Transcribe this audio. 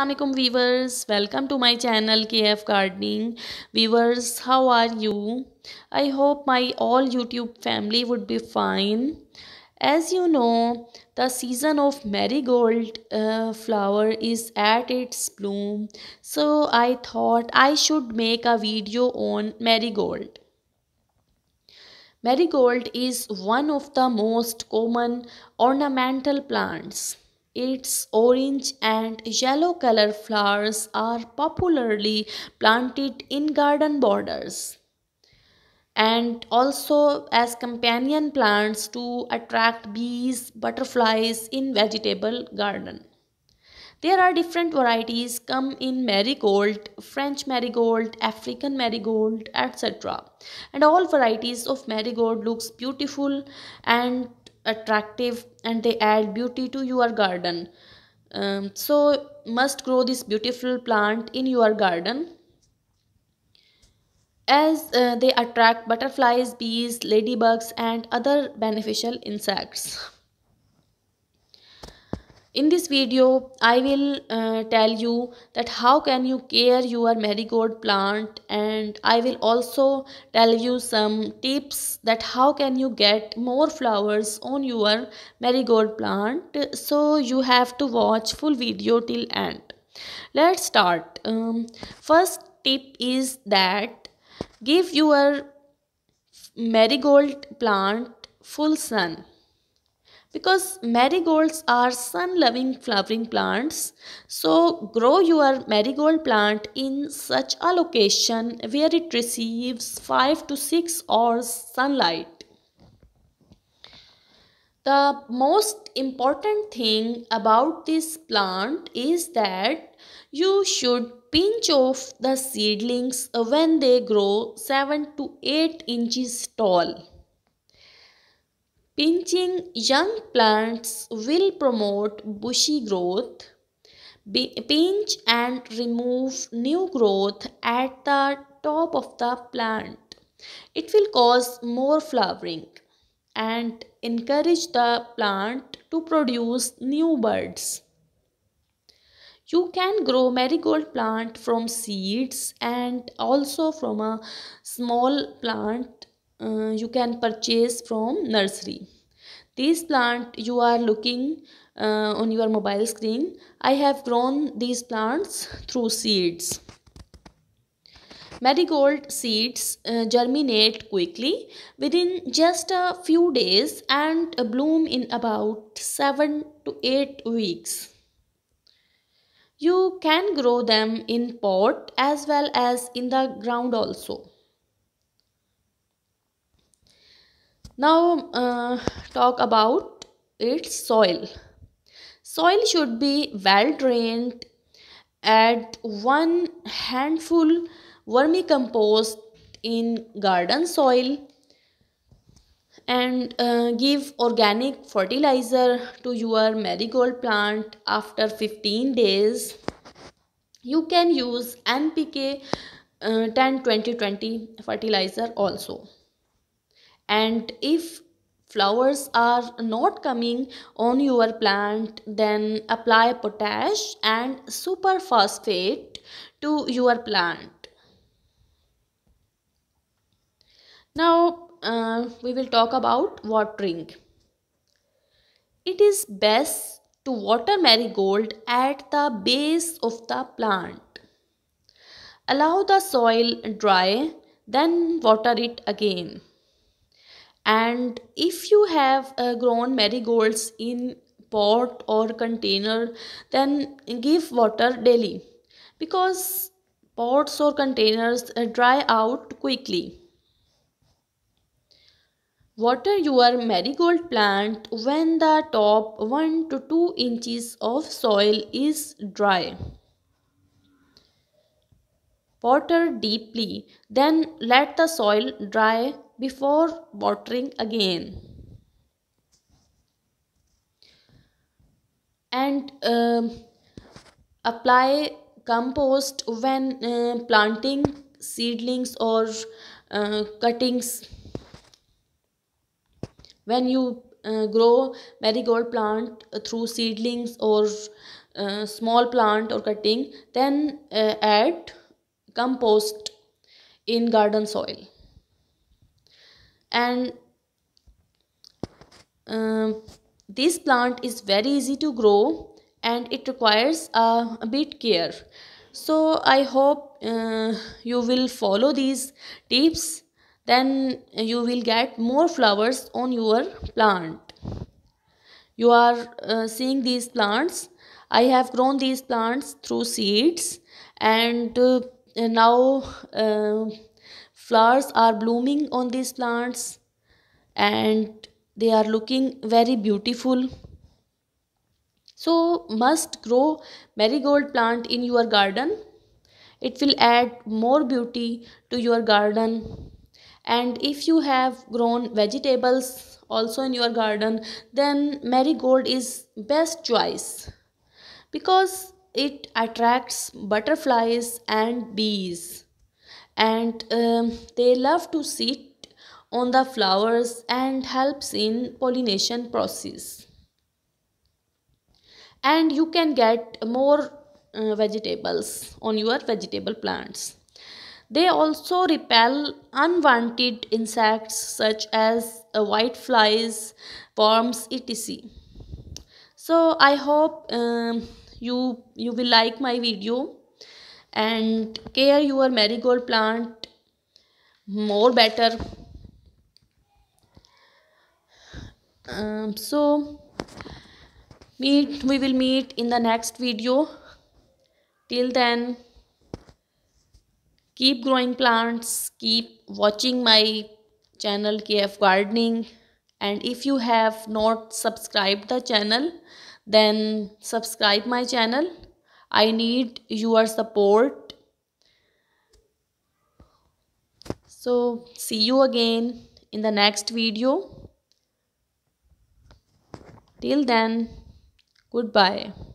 Assalamualaikum viewers welcome to my channel KF gardening viewers how are you I hope my all YouTube family would be fine as you know the season of marigold uh, flower is at its bloom so I thought I should make a video on marigold marigold is one of the most common ornamental plants its orange and yellow color flowers are popularly planted in garden borders and also as companion plants to attract bees, butterflies in vegetable garden. There are different varieties come in marigold, French marigold, African marigold, etc. And all varieties of marigold looks beautiful and attractive and they add beauty to your garden um, so must grow this beautiful plant in your garden as uh, they attract butterflies bees ladybugs and other beneficial insects in this video i will uh, tell you that how can you care your marigold plant and i will also tell you some tips that how can you get more flowers on your marigold plant so you have to watch full video till end let's start um, first tip is that give your marigold plant full sun because marigolds are sun loving flowering plants so grow your marigold plant in such a location where it receives 5 to 6 hours sunlight the most important thing about this plant is that you should pinch off the seedlings when they grow 7 to 8 inches tall Pinching young plants will promote bushy growth. Pinch and remove new growth at the top of the plant. It will cause more flowering and encourage the plant to produce new buds. You can grow marigold plant from seeds and also from a small plant uh, you can purchase from nursery this plant you are looking uh, on your mobile screen i have grown these plants through seeds marigold seeds uh, germinate quickly within just a few days and uh, bloom in about 7 to 8 weeks you can grow them in pot as well as in the ground also now uh, talk about its soil soil should be well drained add one handful vermicompost in garden soil and uh, give organic fertilizer to your marigold plant after 15 days you can use npk uh, 10 20 20 fertilizer also and if flowers are not coming on your plant then apply potash and superphosphate to your plant now uh, we will talk about watering it is best to water marigold at the base of the plant allow the soil dry then water it again and if you have uh, grown marigolds in pot or container then give water daily because pots or containers uh, dry out quickly water your marigold plant when the top 1 to 2 inches of soil is dry water deeply then let the soil dry before watering again. And uh, apply compost when uh, planting seedlings or uh, cuttings. When you uh, grow marigold plant through seedlings or uh, small plant or cutting, then uh, add compost in garden soil and um, this plant is very easy to grow and it requires a bit care so i hope uh, you will follow these tips then you will get more flowers on your plant you are uh, seeing these plants i have grown these plants through seeds and uh, now uh, flowers are blooming on these plants and they are looking very beautiful so must grow marigold plant in your garden it will add more beauty to your garden and if you have grown vegetables also in your garden then marigold is best choice because it attracts butterflies and bees and um, they love to sit on the flowers and helps in pollination process and you can get more uh, vegetables on your vegetable plants they also repel unwanted insects such as uh, flies, worms, etc. So I hope um, you you will like my video and care your marigold plant more better um, so meet we will meet in the next video till then keep growing plants keep watching my channel kf gardening and if you have not subscribed the channel then subscribe my channel I need your support. So, see you again in the next video. Till then, goodbye.